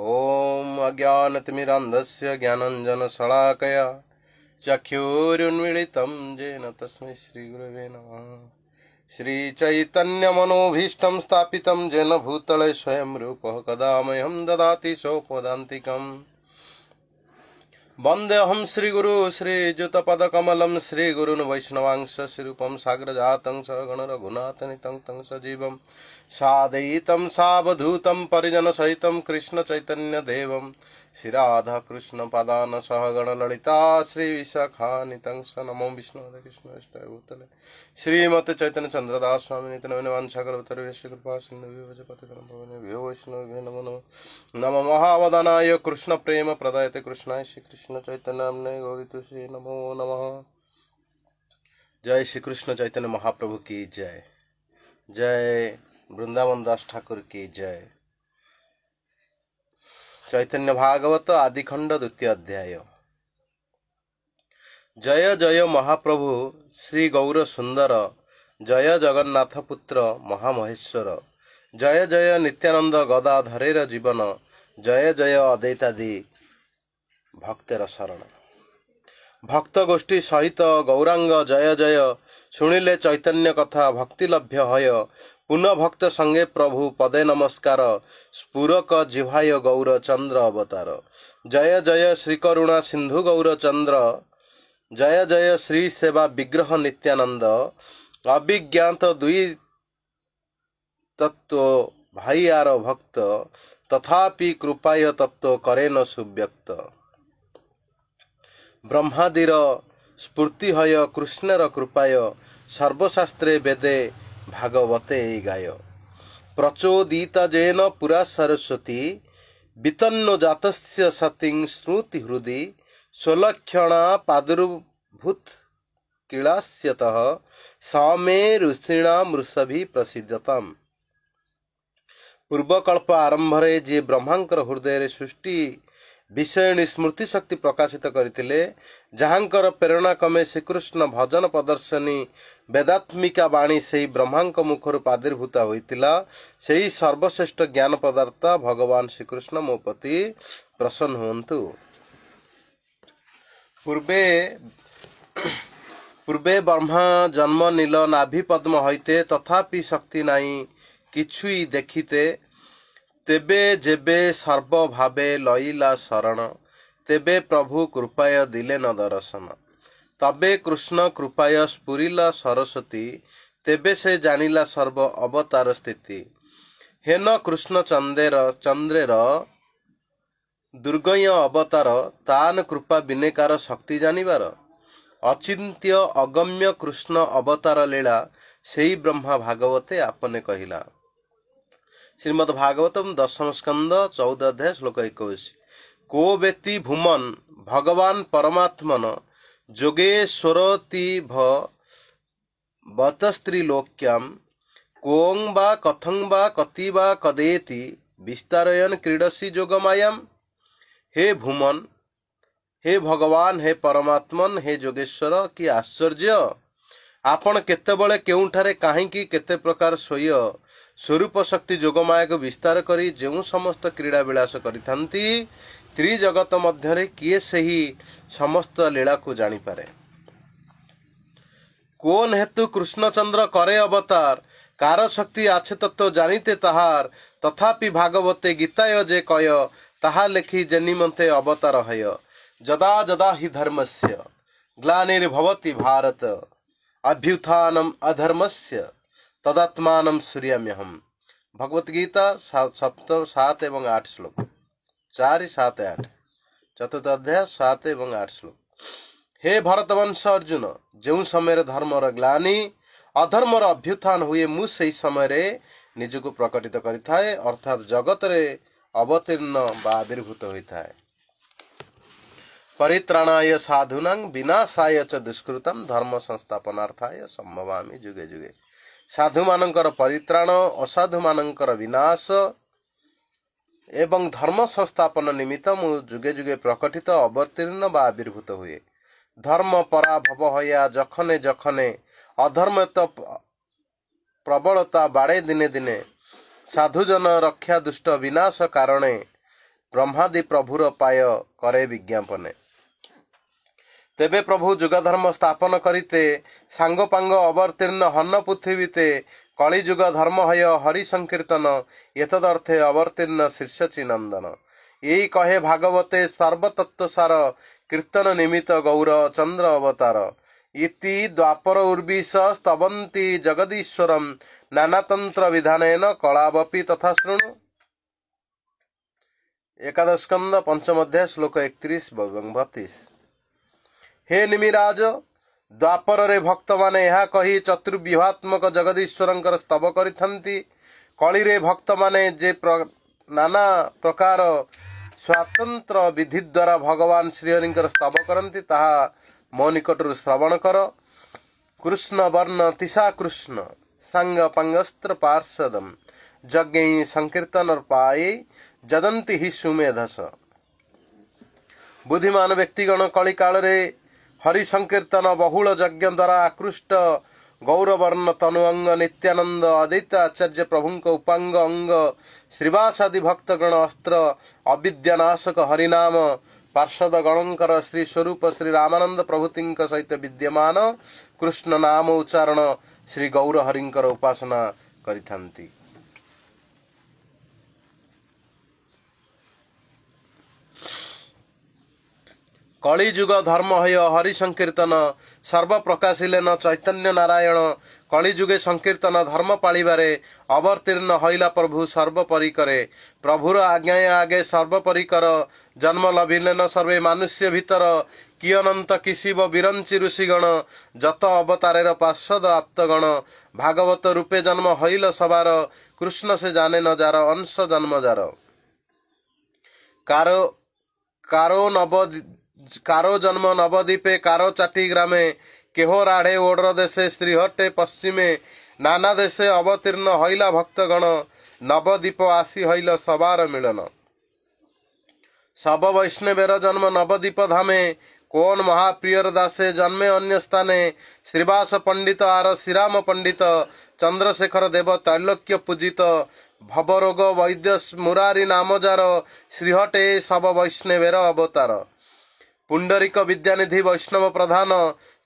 ॐ अज्ञानतिमिरान्धस्य ज्ञानञ्जनशलाकया चक्षुरुन्मीलितं जेन तस्मै श्रीगुरुवे नमः श्रीचैतन्यमनोऽभीष्टं स्थापितं जेन भूतले स्वयं रूपः ददाति सोपदान्तिकम् वन्देऽहं श्रीगुरु श्रीयुतपदकमलं श्रीगुरुन् वैष्णवांश जात श्रीरूपं साग्रजातं स गणरघुनाथनितं तं सजीवं सादयितं सावधूतं परिजनसहितं कृष्णचैतन्यदेवं श्रीराधाकृष्णपदान् सहगणललिता श्रीविशाखानितंस नमो विष्णुराधकृष्णष्टाय भूतले श्रीमतचैतन्यचन्द्रदास्वामि नितनविनवान् सकलवतर्भ्यश्रीकृपा सिन्धुभ्यो वैष्णवेभ्यो नमो नमो नमो महावदनाय कृष्णप्रेम प्रदायते कृष्णाय श्रीकृष्णचैतन्याम्ने गौरितुषे नमो नमः জয় শ্রীকৃষ্ণ চৈতন্য মহাপ্রভু কি জয় জয় বৃন্দাবন দাস ঠাকুর কি জয় ଚୈତନ୍ୟ ଭାଗବତ ଆଦିଖଣ୍ଡ ଦ୍ୱିତୀୟ ଅଧ୍ୟାୟ ଜୟ ଜୟ ମହାପ୍ରଭୁ ଶ୍ରୀ ଗୌର ସୁନ୍ଦର ଜୟ ଜଗନ୍ନାଥ ପୁତ୍ର ମହାମହେଶ୍ୱର ଜୟ ଜୟ ନିତ୍ୟାନନ୍ଦ ଗଦା ଧରେର ଜୀବନ ଜୟ ଜୟ ଅଦୈତାଦି ଭକ୍ତେର ଶରଣ ଗୋଷ୍ଠୀ ସହିତ ଗୌରାଙ୍ଗ ଜୟ ଜୟ ଶୁଣିଲେ ଚୈତନ୍ୟ କଥା ଭକ୍ତିଲଭ୍ୟ ହୟ ପୁନଃ ଭକ୍ତ ସଙ୍ଗେ ପ୍ରଭୁ ପଦେ ନମସ୍କାର ସ୍ପୁରକ ଜିଭାୟ ଗୌର ଚନ୍ଦ୍ର ଅବତାର ଜୟ ଜୟ ଶ୍ରୀକରୁଣା ସିନ୍ଧୁ ଗୌର ଚନ୍ଦ୍ର ଜୟ ଜୟ ଶ୍ରୀ ସେବା ବିଗ୍ରହ ନିତ୍ୟାନନ୍ଦ ଅଭିଜ୍ଞାତ ଦୁଇ ତତ୍ତ୍ୱ ଭାଇଆର ଭକ୍ତ ତଥାପି କୃପାୟ ତତ୍ତ୍ୱ କରେ ନ ସୁବ୍ୟକ୍ତ ବ୍ରହ୍ମାଦିର ସ୍ଫୁର୍ତ୍ତିହୟ କୃଷ୍ଣର କୃପାୟ ସର୍ବଶାସ୍ତ୍ରେ ବେଦେ भागवते सरस्वती वितन्न जाती स्मृति हृदि स्वलक्षण पार्भी सृषि आरंभ पूर्वक आरम्भ ब्रह्मा हृदय सृष्टि विषय स्मृति शक्ति प्रकाशित गरि प्रेर क्रमे श्रीकृष्ण भजन प्रदर्शनी ବେଦାତ୍ମିକା ବାଣୀ ସେହି ବ୍ରହ୍ମାଙ୍କ ମୁଖରୁ ପାଦୀର୍ଭୂତ ହୋଇଥିଲା ସେହି ସର୍ବଶ୍ରେଷ୍ଠ ଜ୍ଞାନ ପଦାର୍ଥ ଭଗବାନ ଶ୍ରୀକୃଷ୍ଣ ମୋ ପ୍ରତି ପ୍ରସନ୍ନ ହୁଅନ୍ତୁ ପୂର୍ବେ ପୂର୍ବେ ବ୍ରହ୍ମା ଜନ୍ମ ନୀଳ ନାଭି ପଦ୍ମ ହୋଇତେ ତଥାପି ଶକ୍ତି ନାହିଁ କିଛି ଦେଖିତେ ତେବେ ଯେବେ ସର୍ବଭାବେ ଲଇଲା ଶରଣ ତେବେ ପ୍ରଭୁ କୃପାୟ ଦିଲେ ନ ଦର୍ଶନ ତେବେ କୃଷ୍ଣ କୃପାୟ ସ୍ପୁରିଲା ସରସ୍ୱତୀ ତେବେ ସେ ଜାଣିଲା ସର୍ବ ଅବତାର ସ୍ଥିତି ହେନ କୃଷ୍ଣ ଚନ୍ଦ୍ର ଚନ୍ଦ୍ରର ଦୁର୍ଗୟ ଅବତାର ତାନ କୃପା ବିନେକାର ଶକ୍ତି ଜାଣିବାର ଅଚିନ୍ତ୍ୟ ଅଗମ୍ୟ କୃଷ୍ଣ ଅବତାର ଲୀଳା ସେହି ବ୍ରହ୍ମା ଭାଗବତ ଆପଣ କହିଲା ଶ୍ରୀମଦ ଭାଗବତ ଦଶମ ସ୍କନ୍ଦ ଚଉଦ ଅଧ୍ୟାୟ ଶ୍ଳୋକ ଏକୋଇଶ କୋ ବ୍ୟତି ଭୂମନ ଭଗବାନ ପରମାତ୍ମନ যোগেশ্বরতিভ বতস্ত্রীলোক্যম কোং বা কথং বা কতি বা কদেতি বিস্তারয়ন ক্রীড়সি যোগমায়াম হে ভূমন হে ভগবান হে পরমাত্মন হে যোগেশ্বর কি আশ্চর্য ଆପଣ କେତେବେଳେ କେଉଁଠାରେ କାହିଁକି କେତେ ପ୍ରକାର ସ୍ୱୟ ସ୍ୱରୂପ ଶକ୍ତି ଯୋଗମାୟାକୁ ବିସ୍ତାର କରି ଯେଉଁ ସମସ୍ତ କ୍ରୀଡ଼ା ବିଳାସ କରିଥାନ୍ତି ত্রিজগত মধ্যে ମଧ୍ୟରେ সেই সমস্ত ସମସ୍ତ ଲୀଳାକୁ কোন হেতু কৃষ্ণচন্দ্র করে অবতার কার শক্তি আছে তত্ত্ব জানিতে তাহার তথাপি ভাগবতে গীতায় যে কয় তাহা লেখি যে নিমন্তে অবতার হয় যদা যদা হি ধর্মস্য ভবতি ভারত অভ্যুত্থানম অধর্মস্য তদাত্মানম সূর্যম্যহম ভগবত গীতা সাত এবং আট শ্লোক चारि आठ चतु सात अर्जुन जो समय धर्म ग्लानी अधर्म अभ्युथान हुँ मु समयको प्रकटित जगत रे अवतीर्ण बाभूत परित्राणाय साधुना विनाशाय दुष्कृतम धर्म संस्थापन अर्थाय सम्भव साधु म परित्राण असाधु विनाश ଏବଂ ଧର୍ମ ସଂସ୍ଥାପନ ନିମିତ୍ତ ମୁଁ ଯୁଗେ ଯୁଗେ ପ୍ରକଟିତ ଅବତୀର୍ଣ୍ଣ ବା ଆବିର୍ଭୂତ ହୁଏ ଧର୍ମ ପରାଭବ ହୟା ଯଖନେ ଯଖନେ ଅଧର୍ମ ତ ପ୍ରବଳତା ବାଡ଼େ ଦିନେ ଦିନେ ସାଧୁଜନ ରକ୍ଷା ଦୁଷ୍ଟ ବିନାଶ କାରଣେ ବ୍ରହ୍ମାଦି ପ୍ରଭୁର ପାୟ କରେ ବିଜ୍ଞାପନେ ତେବେ ପ୍ରଭୁ ଯୁଗଧର୍ମ ସ୍ଥାପନ କରିତେ ପାଙ୍ଗ ଅବତୀର୍ଣ୍ଣ ହନ ପୃଥିବୀତେ କଳିଯୁଗ ଧର୍ମ ହୟ ହରି ସଂକୀର୍ତ୍ତନ ଏତଦର୍ଥେ ଅବତୀର୍ଣ୍ଣ ଶୀର୍ଷ ଚିନନ୍ଦନ ଏଇ କହେ ଭାଗବତେ ସର୍ବତତ୍ତ୍ୱସାର କୀର୍ତ୍ତନ ନିମିତ ଗୌର ଚନ୍ଦ୍ର ଅବତାର ଇତି ଦ୍ୱାପର ଉର୍ବିଶ ସ୍ତବନ୍ତି ଜଗଦୀଶ୍ୱରମ୍ ନାନାତନ୍ତ୍ର ବିଧାନୟନ କଳାବପି ତଥା ଶୃଣୁ ଏକାଦଶ ସ୍କନ୍ଦ ପଞ୍ଚମଧ୍ୟ ଶ୍ଳୋକ ଏକତିରିଶ ବତିଶ ହେ ନିମିରାଜ ଦ୍ୱାପରରେ ଭକ୍ତମାନେ ଏହା କହି ଚତୁର୍ବ୍ୟୁହାତ୍ମକ ଜଗଦୀଶ୍ୱରଙ୍କର ସ୍ତବ କରିଥାନ୍ତି କଳିରେ ଭକ୍ତମାନେ ଯେ ନାନା ପ୍ରକାର ସ୍ୱତନ୍ତ୍ର ବିଧି ଦ୍ୱାରା ଭଗବାନ ଶ୍ରୀହରିଙ୍କର ସ୍ତବ କରନ୍ତି ତାହା ମୋ ନିକଟରୁ ଶ୍ରବଣ କର କୃଷ୍ଣ ବର୍ଣ୍ଣ ତିଶା କୃଷ୍ଣ ସାଙ୍ଗ ପାଙ୍ଗସ୍ତ୍ର ପାର୍ଷଦ ଯଜ୍ଞ ସଂକୀର୍ତ୍ତନ ପାଇ ଯଦନ୍ତି ହି ସୁମେଧସ ବୁଦ୍ଧିମାନ ବ୍ୟକ୍ତିଗଣ କଳିକାଳରେ ହରିସଂକୀର୍ତ୍ତନ ବହୁଳ ଯଜ୍ଞ ଦ୍ୱାରା ଆକୃଷ୍ଟ ଗୌରବର୍ଣ୍ଣ ତନୁଅଙ୍ଗ ନିତ୍ୟାନନ୍ଦ ଅଦିତ ଆଚାର୍ଯ୍ୟ ପ୍ରଭୁଙ୍କ ଉପାଙ୍ଗ ଅଙ୍ଗ ଶ୍ରୀବାସ ଆଦି ଭକ୍ତଗଣ ଅସ୍ତ୍ର ଅବିଦ୍ୟାନାଶକ ହରିନାମ ପାର୍ଶ୍ୱଦ ଗଣଙ୍କର ଶ୍ରୀ ସ୍ୱରୂପ ଶ୍ରୀ ରାମାନନ୍ଦ ପ୍ରଭୃତିଙ୍କ ସହିତ ବିଦ୍ୟମାନ କୃଷ୍ଣ ନାମ ଉଚ୍ଚାରଣ ଶ୍ରୀ ଗୌରହରିଙ୍କର ଉପାସନା କରିଥାନ୍ତି କଳିଯୁଗ ଧର୍ମ ହୟ ହରି ସଂକୀର୍ତ୍ତନ ସର୍ବପ୍ରକାଶିଲେ ନ ଚୈତନ୍ୟ ନାରାୟଣ କଳିଯୁଗେ ସଂକୀର୍ତ୍ତନ ଧର୍ମ ପାଳିବାରେ ଅବତୀର୍ଣ୍ଣ ହଇଲା ପ୍ରଭୁ ସର୍ବପରିକରେ ପ୍ରଭୁର ଆଜ୍ଞା ଆଗେ ସର୍ବପରିକର ଜନ୍ମ ଲଭିଲେ ନ ସର୍ବେ ମାନୁଷ୍ୟ ଭିତର କିଅନନ୍ତ କିଶିବ ବିରଞ୍ଚି ଋଷିଗଣ ଯତ ଅବତାରର ପାର୍ଶ୍ୱଦ ଆପ୍ତଗଣ ଭାଗବତ ରୂପେ ଜନ୍ମ ହଇଲ ସବାର କୃଷ୍ଣ ସେ ଜାନେ ନ ଯାର ଅଂଶ ଜନ୍ମ ଯାର କାରୋ କାରୋ ନବ କାରୋ ଜନ୍ମ ନବଦ୍ୱୀପେ କାରୋ ଚାଟି ଗ୍ରାମେ କେହ ରାଢ଼େ ଓଡ଼ର ଦେଶେ ଶ୍ରୀହଟେ ପଶ୍ଚିମେ ନାନା ଦେଶେ ଅବତୀର୍ଣ୍ଣ ହଇଲା ଭକ୍ତଗଣ ନବଦ୍ୱୀପ ଆସି ହଇଲ ସବାର ମିଳନ ଶବ ବୈଷ୍ଣବେର ଜନ୍ମ ନବଦ୍ୱୀପ ଧାମେ କୋନ୍ ମହାପ୍ରିୟର ଦାସେ ଜନ୍ମେ ଅନ୍ୟ ସ୍ଥାନେ ଶ୍ରୀବାସ ପଣ୍ଡିତ ଆର ଶ୍ରୀରାମ ପଣ୍ଡିତ ଚନ୍ଦ୍ରଶେଖର ଦେବ ତ୍ରୈଲୋକ୍ୟ ପୂଜିତ ଭବରୋଗ ବୈଦ୍ୟ ମୁରାରୀ ନାମଜାର ଶ୍ରୀହଟେ ଶବ ବୈଷ୍ଣବେର ଅବତାର ପୁଣ୍ଡରିକ ବିଦ୍ୟାନିଧି ବୈଷ୍ଣବ ପ୍ରଧାନ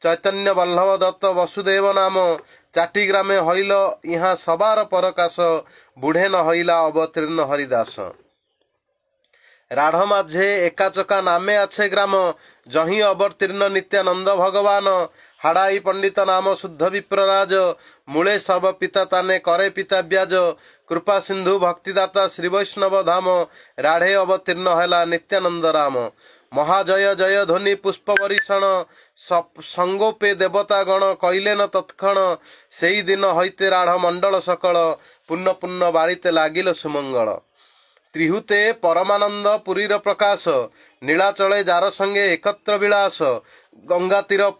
ଚୈତନ୍ୟ ବଲ୍ଲଭ ଦତ୍ତ ବସୁଦେବ ନାମ ଚାଟିଗ୍ରାମେ ହଇଲ ଏହା ସବାର ପରକାଶ ବୁଢ଼େନ ହଇଲା ଅବତୀର୍ଣ୍ଣ ହରିଦାସ ରାଢ଼ ମାଝେ ଏକାଚକା ନାମେ ଅଛେ ଗ୍ରାମ ଜହି ଅବତୀର୍ଣ୍ଣ ନିତ୍ୟାନନ୍ଦ ଭଗବାନ ହାଡ଼ାଇ ପଣ୍ଡିତ ନାମ ଶୁଦ୍ଧ ବିପ୍ରରାଜ ମୂଳେ ସବ ପିତା ତାନେ କରେ ପିତା ବ୍ୟାଜ କୃପା ସିନ୍ଧୁ ଭକ୍ତିଦାତା ଶ୍ରୀ ବୈଷ୍ଣବ ଧାମ ରାଢ଼େ ଅବତୀର୍ଣ୍ଣ ହେଲା ନିତ୍ୟାନନ୍ଦ ରାମ ମହାଜୟ ଜୟ ଧ୍ୱନି ବରିଷଣ ସଙ୍ଗୋପେ ଦେବତା ଗଣ କହିଲେ ନ ତତ୍କ୍ଷଣ ସେଇଦିନ ହଇତେ ରାଢ଼ ମଣ୍ଡଳ ସକଳ ପୂର୍ଣ୍ଣ ପୂର୍ଣ୍ଣ ବାଳିତେ ଲାଗିଲ ସୁମଙ୍ଗଳ ତ୍ରିହୁତେ ପରମାନନ୍ଦ ପୁରୀର ପ୍ରକାଶ ନୀଳାଚଳେ ଯାର ସଙ୍ଗେ ଏକତ୍ର ବିଳାସ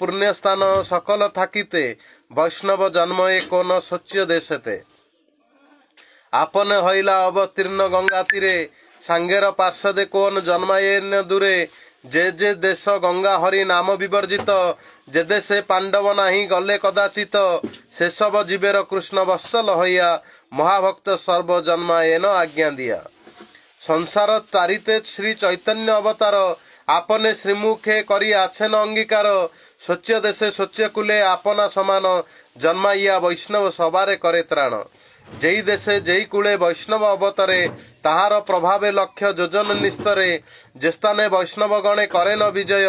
ପୁଣ୍ୟ ସ୍ଥାନ ସକଲ ଥାକିତେ ବୈଷ୍ଣବ ଜନ୍ମ ଏକ ନ ସ୍ୱଚ୍ଛ ଦେଶେତେ ଆପନ ହଇଲା ଅବତୀର୍ଣ୍ଣ ଗଙ୍ଗାତୀରେ ସାଙ୍ଗେର ପାର୍ଶ୍ୱଦେ କୋନ ଜନ୍ମାୟନ ଦୂରେ ଯେ ଯେ ଦେଶ ଗଙ୍ଗା ହରି ନାମ ବିବର୍ଜିତ ଯେଦେ ସେ ପାଣ୍ଡବ ନାହିଁ ଗଲେ କଦାଚିତ ସେସବ ଯିବେର କୃଷ୍ଣ ବତ୍ସ ଲହିଆ ମହାଭକ୍ତ ସର୍ବଜନ୍ମା ଏନ ଆଜ୍ଞା ଦିଆ ସଂସାର ତାରିତେ ଶ୍ରୀ ଚୈତନ୍ୟ ଅବତାର ଆପନେ ଶ୍ରୀମୁଖେ କରି ଆଛେନ ଅଙ୍ଗୀକାର ସ୍ୱଚ୍ଛ ଦେଶେ ସ୍ୱଚ୍ଛ କୁଲେ ଆପନା ସମାନ ଜନ୍ମାଇୟା ବୈଷ୍ଣବ ସଭାରେ କରେ ତ୍ରାଣ ଯେଇ ଦେଶେ ଯେଇ କୂଳେ ବୈଷ୍ଣବ ଅବତରେ ତାହାର ପ୍ରଭାବେ ଲକ୍ଷ୍ୟ ଯୋଜନା ନିସ୍ତରେ ଯେ ସ୍ଥାନେ ବୈଷ୍ଣବ ଗଣେ କରେ ନ ବିଜୟ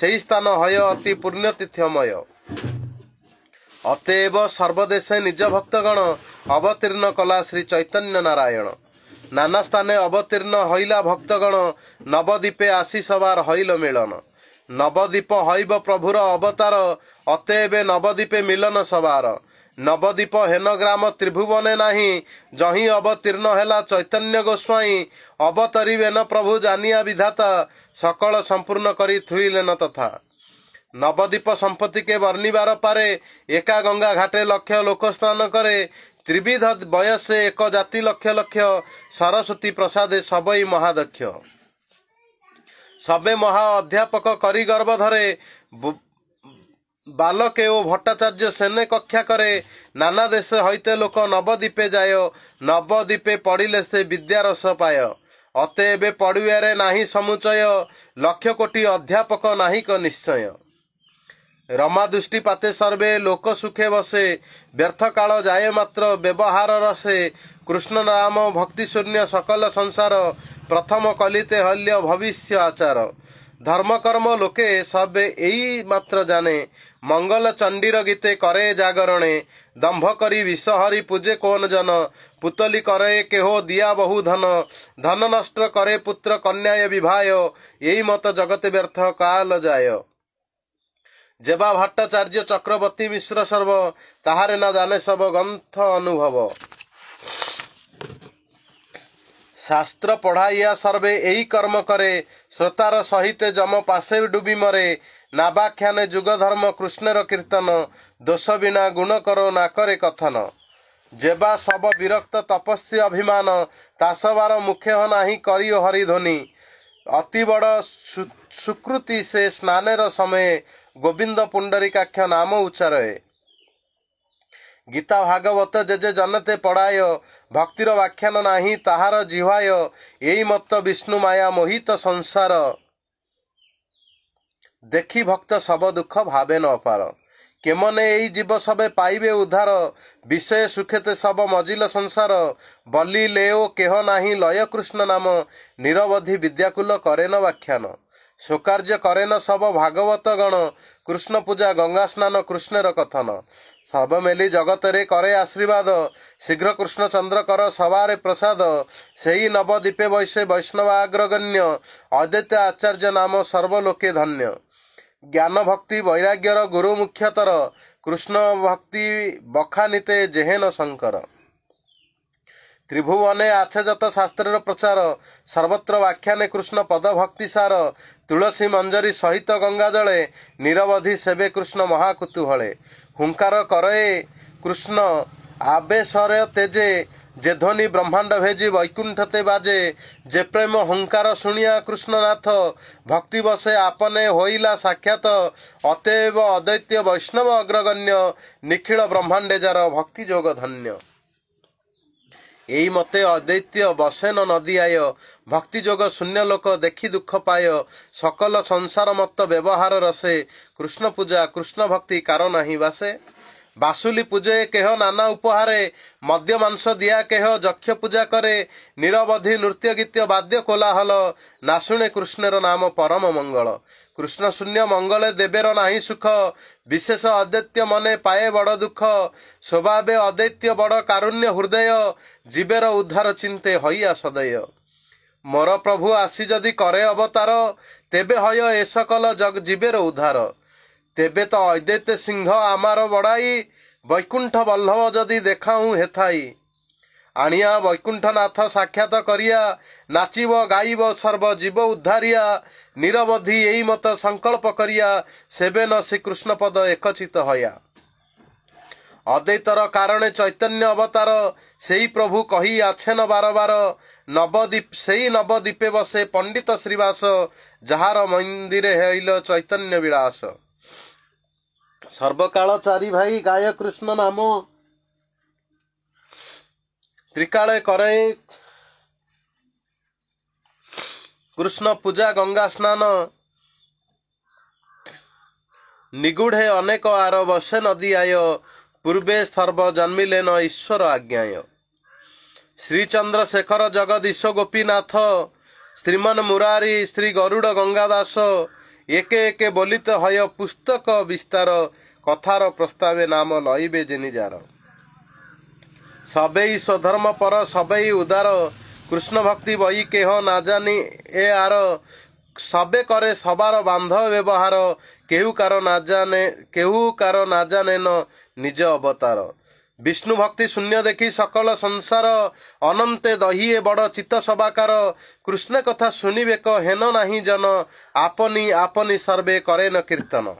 ସେହି ସ୍ଥାନ ହୟ ଅତି ପୁଣ୍ୟତିଥ୍ୟମୟ ଅତଏବ ସର୍ବଦେଶେ ନିଜ ଭକ୍ତଗଣ ଅବତୀର୍ଣ୍ଣ କଲା ଶ୍ରୀ ଚୈତନ୍ୟ ନାରାୟଣ ନାନା ସ୍ଥାନେ ଅବତୀର୍ଣ୍ଣ ହଇଲା ଭକ୍ତଗଣ ନବଦୀପେ ଆସି ସବାର ହଇଲ ମିଳନ ନବଦୀପ ହଇବ ପ୍ରଭୁର ଅବତାର ଅତେବେ ଏବେ ନବଦୀପେ ମିଳନ ସବାର ନବଦୀପ ହେନ ଗ୍ରାମ ତ୍ରିଭୁବନେ ନାହିଁ ଜହି ଅବତୀର୍ଣ୍ଣ ହେଲା ଚୈତନ୍ୟ ଗୋସ୍ୱାଇଁ ଅବତରିବେନ ପ୍ରଭୁ ଜାନିଆ ବିଧାତା ସକଳ ସମ୍ପୂର୍ଣ୍ଣ କରି ନ ତଥା ନବଦୀପ ସମ୍ପତ୍ତି କେ ବର୍ଣ୍ଣିବାର ପାରେ ଏକା ଗଙ୍ଗା ଘାଟେ ଲକ୍ଷ ଲୋକସ୍ଥାନ କରେ ତ୍ରିବିଧ ବୟସେ ଏକ ଜାତି ଲକ୍ଷ ଲକ୍ଷ ସରସ୍ୱତୀ ପ୍ରସାଦ ସବୈ ମହାଦକ୍ଷ ସବେ ମହା ଅଧ୍ୟାପକ କରି ଗର୍ବ ଧରେ ବାଲକେ ଓ ଭଟ୍ଟାଚାର୍ଯ୍ୟ ସେନେ କକ୍ଷା କରେ ନାନା ଦେଶ ହଇତେ ଲୋକ ନବଦ୍ୱୀପେ ଯାଏ ନବଦ୍ୱୀପେ ପଡ଼ିଲେ ସେ ବିଦ୍ୟାରସ ପାଏ ଅତେ ଏବେ ପଡ଼ିବାରେ ନାହିଁ ସମୁଚୟ ଲକ୍ଷ କୋଟି ଅଧ୍ୟାପକ ନାହିଁ କ ନିଶ୍ଚୟ ରମା ଦୃଷ୍ଟିପାତେ ସର୍ବେ ଲୋକ ସୁଖେ ବସେ ବ୍ୟର୍ଥ କାଳ ଯାଏ ମାତ୍ର ବ୍ୟବହାର ରସେ କୃଷ୍ଣ ରାମ ଭକ୍ତିଶୂନ୍ୟ ସକଲ ସଂସାର ପ୍ରଥମ କଲିତେ ହଲ୍ୟ ଭବିଷ୍ୟ ଆଚାର ধর্মকর্ম লোকে সবে এই মাত্র জানে মঙ্গল চণ্ডীর গীতে করে জাগরণে দম্ভ করি বিশ্বহরি পূজে কোন জন পুতলি করে কেহ দিয়া বহু ধন ধন নষ্ট করে পুত্র কন্যায় বিবাহ এই মত জগতে ব্যর্থ কাল যায় যেবা ভট্টাচার্য চক্রবর্তী মিশ্র সর্ব তাহারে না জানে সব গন্থ অনুভব ଶାସ୍ତ୍ର ପଢ଼ାଇଆ ସର୍ବେ ଏହି କର୍ମ କରେ ଶ୍ରୋତାର ସହିତ ଜମ ପାସେ ଡୁବି ମରେ ନାବାଖ୍ୟାନେ ଯୁଗ ଧର୍ମ କୃଷ୍ଣର କୀର୍ତ୍ତନ ଦୋଷ ବିନା ଗୁଣ କର ନାକରେ କଥନ ଯେବା ସବ ବିରକ୍ତ ତପସ୍ୟ ଅଭିମାନ ତାସବାର ମୁଖ୍ୟ ନାହିଁ କରି ହରି ହରିଧ୍ୱନି ଅତି ବଡ଼ ସୁକୃତି ସେ ସ୍ନାନର ସମୟ ଗୋବିନ୍ଦ ପୁଣ୍ଡରୀକାକ୍ଷ ନାମ ଉଚ୍ଚାରୟ ଗୀତା ଭାଗବତ ଯେ ଯେ ଜନତେ ପଢ଼ାୟ ଭକ୍ତିର ବ୍ୟାଖ୍ୟାନ ନାହିଁ ତାହାର ଜିହ୍ୱାୟ ଏଇ ମତ ବିଷ୍ଣୁ ମାୟା ମୋହିତ ସଂସାର ଦେଖି ଭକ୍ତ ସବ ଦୁଃଖ ଭାବେ ନ ପାର କେମନେ ଏଇ ଜୀବ ସବେ ପାଇବେ ଉଦ୍ଧାର ବିଷୟ ସୁଖେତେ ସବ ମଜିଲ ସଂସାର ବଲି ଲେ ଓ କେହ ନାହିଁ ଲୟ କୃଷ୍ଣ ନାମ ନିରବଧି ବିଦ୍ୟାକୁଲ କରେନ ବ୍ୟାଖ୍ୟାନ ସ୍ୱକାର୍ଯ୍ୟ କରେନ ସବ ଭାଗବତ ଗଣ କୃଷ୍ଣ ପୂଜା ଗଙ୍ଗା ସ୍ନାନ କୃଷ୍ଣର କଥନ ସର୍ବମେଲି ଜଗତରେ କରେ ଆଶୀର୍ବାଦ ଶୀଘ୍ର କୃଷ୍ଣ ଚନ୍ଦ୍ର କର ସଭାରେ ପ୍ରସାଦ ସେହି ନବଦୀପେ ବୈଶେ ବୈଷ୍ଣବ ଆଗ୍ରଗଣ୍ୟ ଅଦିତ୍ୟ ଆଚାର୍ଯ୍ୟ ନାମ ସର୍ବଲୋକେ ଧନ୍ୟ ଜ୍ଞାନ ଭକ୍ତି ବୈରାଗ୍ୟର ଗୁରୁ ମୁଖ୍ୟତର କୃଷ୍ଣ ଭକ୍ତି ବଖାନିତେ ଯେହେନ ଶଙ୍କର ତ୍ରିଭୁବନେ ଆଚ୍ଛାଜାତ ଶାସ୍ତ୍ରର ପ୍ରଚାର ସର୍ବତ୍ର ବାଖ୍ୟାନେ କୃଷ୍ଣ ପଦ ଭକ୍ତି ସାର ତୁଳସୀ ମଞ୍ଜରୀ ସହିତ ଗଙ୍ଗା ଜଳେ ନିରବଧି ସେବେ କୃଷ୍ଣ ମହାକୁତୁହଳେ ହୁଙ୍କାର କରେ କୃଷ୍ଣ ଆବେଶର ତେଜେ ଯେ ଧ୍ୱନି ବ୍ରହ୍ମାଣ୍ଡ ଭେଜି ବୈକୁଣ୍ଠତେ ବାଜେ ଯେ ପ୍ରେମ ହୁଙ୍କାର ଶୁଣିଆ କୃଷ୍ଣନାଥ ଭକ୍ତିବଶେ ଆପନେ ହୋଇଲା ସାକ୍ଷାତ ଅତେବ ଅଦୈତ୍ୟ ବୈଷ୍ଣବ ଅଗ୍ରଗଣ୍ୟ ନିଖିଳ ବ୍ରହ୍ମାଣ୍ଡେଜାର ଭକ୍ତି ଯୋଗ ଧନ୍ୟ ଏଇ ମତେ ଅଦୈତ୍ୟ ବସେନ ନଦୀ ଆୟ ଭକ୍ତି ଯୋଗ ଶୂନ୍ୟ ଲୋକ ଦେଖି ଦୁଃଖ ପାଏ ସକଲ ସଂସାର ମତ ବ୍ୟବହାର ରସେ କୃଷ୍ଣ ପୂଜା କୃଷ୍ଣ ଭକ୍ତି କାର ନାହିଁ ବାସେ ବାସୁଲି ପୂଜେ କେହ ନାନା ଉପହାରେ ମଦ୍ୟ ମାଂସ ଦିଆ କେହ ଯକ୍ଷ ପୂଜା କରେ ନିରବଧି ନୃତ୍ୟ ଗୀତ ବାଦ୍ୟ କୋଲାହଲ ନା ଶୁଣେ କୃଷ୍ଣର ନାମ ପରମ ମଙ୍ଗଳ କୃଷ୍ଣ ଶୂନ୍ୟ ମଙ୍ଗଳ ଦେବେର ନାହିଁ ସୁଖ ବିଶେଷ ଅଦୈତ୍ୟ ମନେ ପାଏ ବଡ଼ ଦୁଃଖ ସ୍ୱଭାବେ ଅଦୈତ୍ୟ ବଡ଼ କାରୁଣ୍ୟ ହୃଦୟ ଜୀବେର ଉଦ୍ଧାର ଚିନ୍ତେ ହୋଇଆ ସଦୟ ମୋର ପ୍ରଭୁ ଆସି ଯଦି କରେ ଅବତାର ତେବେ ହୟ ଏ ସକଲ ଜଗ ଯିବେର ଉଦ୍ଧାର ତେବେ ତ ଅଦେତେ ସିଂହ ଆମାର ବଡ଼ାଇ ବୈକୁଣ୍ଠ ବଲ୍ଲଭ ଯଦି ଦେଖାହୁଁ ହେଥାଇ ଆଣିଆ ବୈକୁଣ୍ଠ ନାଥ ସାକ୍ଷାତ କରିଆ ନାଚିବ ଗାଇବ ସର୍ବ ଜୀବ ଉଦ୍ଧାରିଆ ନିରବଧି ଏଇ ମତ ସଂକଳ୍ପ କରିଆ ସେବେ ନ ଶ୍ରୀକୃଷ୍ଣ ପଦ ଏକଚିତ ହୟା ଅଦୈତର କାରଣେ ଚୈତନ୍ୟ ଅବତାର ସେହି ପ୍ରଭୁ କହି ଆଛେନ ବାରବାର ନବଦୀପ ସେହି ନବଦୀପେ ବସେ ପଣ୍ଡିତ ଶ୍ରୀବାସ ଯାହାର ମନ୍ଦିରେ ହେଲ ଚୈତନ୍ୟ ବିଳାସ ସର୍ବକାଳ ଚାରି ଭାଇ ଗାୟ କୃଷ୍ଣ ନାମ ତ୍ରିକାଳୟ କରେ କୃଷ୍ଣ ପୂଜା ଗଙ୍ଗା ସ୍ନାନ ନିଗୁଢ଼େ ଅନେକ ଆର ବସେ ନଦୀ ଆୟ ପୂର୍ବେ ସର୍ବ ଜନ୍ମିଲେ ନ ଈଶ୍ୱର ଆଜ୍ଞାୟ ଶ୍ରୀ ଚନ୍ଦ୍ରଶେଖର ଜଗଦୀଶ ଗୋପୀନାଥ ଶ୍ରୀମନ ମୁରାରୀ ଶ୍ରୀ ଗରୁଡ଼ ଗଙ୍ଗା ଦାସ ଏକେ ଏକେ ବୋଲିତ ହୟ ପୁସ୍ତକ ବିସ୍ତାର କଥାର ପ୍ରସ୍ତାବେ ନାମ ଲଇବେ ଜେନିଜାର ସବେଇ ସ୍ୱଧର୍ମ ପର ସବେଇ ଉଦାର କୃଷ୍ଣ ଭକ୍ତି ବହି କେହ ନାଜାନି ଏ ଆର ସବେ କରେ ସବାର ବାନ୍ଧ ବ୍ୟବହାର କେଉଁ କାର ନା ଜାଣେ କେଉଁ କାର ନା ଜାଣେ ନ ନିଜ ଅବତାର ବିଷ୍ଣୁ ଭକ୍ତି ଶୂନ୍ୟ ଦେଖି ସକଳ ସଂସାର ଅନନ୍ତେ ଦହିଏ ବଡ଼ ଚିତ୍ତ ସଭାକାର କୃଷ୍ଣ କଥା ଶୁଣିବେ କ ହେନ ନାହିଁ ଜନ ଆପନି ଆପନି ସର୍ବେ କରେ ନ କୀର୍ତ୍ତନ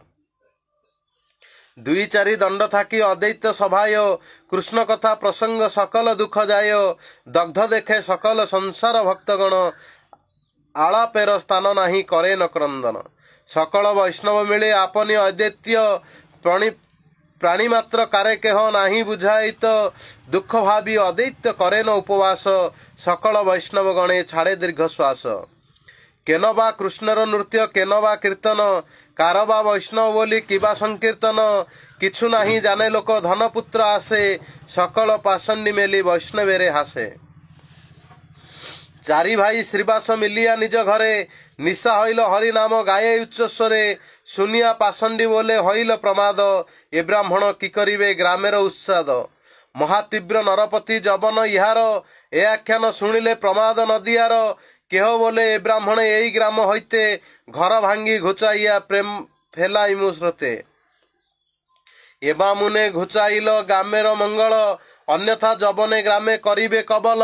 ଦୁଇ ଚାରି ଦଣ୍ଡ ଥାକି ଅଦୈତ ସଭାୟ କୃଷ୍ଣ କଥା ପ୍ରସଙ୍ଗ ସକଳ ଦୁଃଖ ଯାୟ ଦଗ୍ଧ ଦେଖେ ସକଳ ସଂସାର ଭକ୍ତଗଣ ଆଳାପେର ସ୍ଥାନ ନାହିଁ କରେ ନ କ୍ରନ୍ଦନ ସକଳ ବୈଷ୍ଣବ ମିଳେ ଆପନି ଅଦ୍ୱିତୀୟ ପ୍ରାଣୀ ମାତ୍ର କାରେ କେହ ନାହିଁ ବୁଝାଇ ତ ଦୁଃଖ ଭାବି ଅଦୈତ୍ୟ କରେ ନ ଉପବାସ ସକଳ ବୈଷ୍ଣବ ଗଣେ ଛାଡ଼େ ଦୀର୍ଘ ଶ୍ୱାସ କେନ ବା କୃଷ୍ଣର ନୃତ୍ୟ କେନ ବା କୀର୍ତ୍ତନ କାର ବା ବୈଷ୍ଣବ ବୋଲି କିବା ସଂକୀର୍ତ୍ତନ କିଛୁ ନାହିଁ ଜାନେ ଲୋକ ଧନ ପୁତ୍ର ଆସେ ସକଳ ପାସଣ୍ଡି ମେଲି ବୈଷ୍ଣବେରେ ହାସେ ଚାରି ଭାଇ ଶ୍ରୀବାସ ମିଲିଆ ନିଜ ଘରେ ନିଶା ହଇଲ ହରିନାମ ଗାଏ ଉଚ୍ଚସ୍ୱରେ ଶୁନିଆ ପାଷଣ୍ଡି ବୋଲେ ହଇଲ ପ୍ରମାଦ ଏ ବ୍ରାହ୍ମଣ କି କରିବେ ଗ୍ରାମେର ଉତ୍ସାଦ ମହାତୀବ୍ର ନରପତି ଯବନ ଇହାର ଏ ଆଖ୍ୟାନ ଶୁଣିଲେ ପ୍ରମାଦ ନଦିଆର କେହ ବୋଲେ ଏ ବ୍ରାହ୍ମଣ ଏଇ ଗ୍ରାମ ହୋଇତେ ଘର ଭାଙ୍ଗି ଘୁଚାଇଆ ପ୍ରେମ ଫେଲାଇମୁ ସ୍ରୋତେ ଏବାମୁନେ ଘୁଚାଇଲ ଗ୍ରାମେର ମଙ୍ଗଳ ଅନ୍ୟଥା ଯବନେ ଗ୍ରାମେ କରିବେ କବଲ